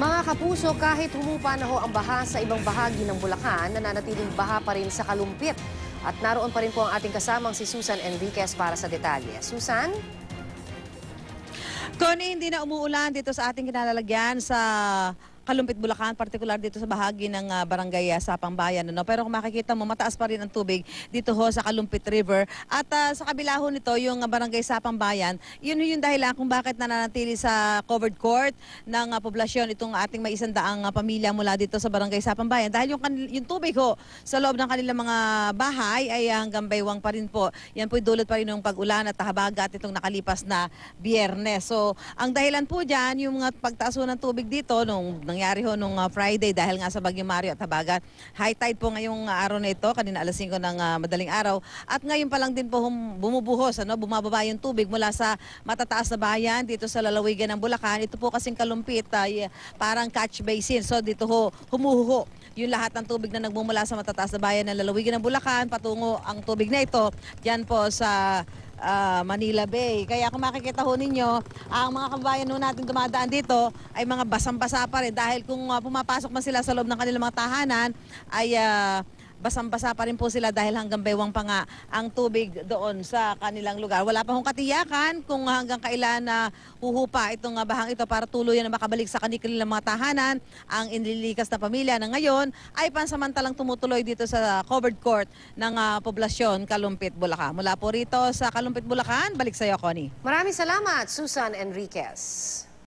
Mga kapuso, kahit humupa na ho ang baha sa ibang bahagi ng Bulacan, nananatiling baha pa rin sa Kalumpit. At naroon pa rin po ang ating kasamang si Susan Enriquez para sa detalye. Susan? Connie, hindi na umuulan dito sa ating kinalalagyan sa Kalumpit Bulacan, particular dito sa bahagi ng uh, barangay uh, ah, Sapang Ano? Pero kung makikita mo, mataas pa rin ang tubig dito ho sa Kalumpit River. At uh, sa kabila ho nito, yung uh, barangay Sapang Bayan, yun yung dahilan kung bakit nananatili sa covered court ng uh, poblasyon itong ating may isandaang uh, pamilya mula dito sa barangay Sapang Bayan. Dahil yung, yung tubig ho sa loob ng kanilang mga bahay ay hanggang baywang pa rin po. Yan po dulot pa rin ng pag-ulan at habagat itong nakalipas na biyernes. So, ang dahilan po dyan, yung mga pagtaso ng tubig dito nung nangyari ho nung uh, Friday dahil nga sa Bagyo Mario at Habagat. High tide po ngayong uh, araw na ito, kanina alas 5 ng uh, madaling araw. At ngayon pa lang din po hum, bumubuhos, ano, bumababa yung tubig mula sa matataas na bayan dito sa lalawigan ng Bulacan. Ito po kasing kalumpit, uh, parang catch basin. So dito ho, humuhuho yung lahat ng tubig na nagmumula sa matataas na bayan ng lalawigan ng Bulacan patungo ang tubig na ito dyan po sa uh, Manila Bay. Kaya kung makikita ho ninyo, ang mga kabayan ho natin dumadaan dito ay mga basang-basa pa rin dahil kung uh, pumapasok man sila sa loob ng kanilang mga tahanan ay uh, basang-basa pa rin po sila dahil hanggang baywang pa nga ang tubig doon sa kanilang lugar. Wala pa hong katiyakan kung hanggang kailan na huhupa itong ah, bahang ito para tuloy na makabalik sa kanilang mga tahanan. Ang inililikas na pamilya na ngayon ay pansamantalang tumutuloy dito sa covered court ng uh, poblasyon Kalumpit, Bulacan. Mula po rito sa Kalumpit, Bulacan, balik sa iyo, Connie. Maraming salamat, Susan Enriquez.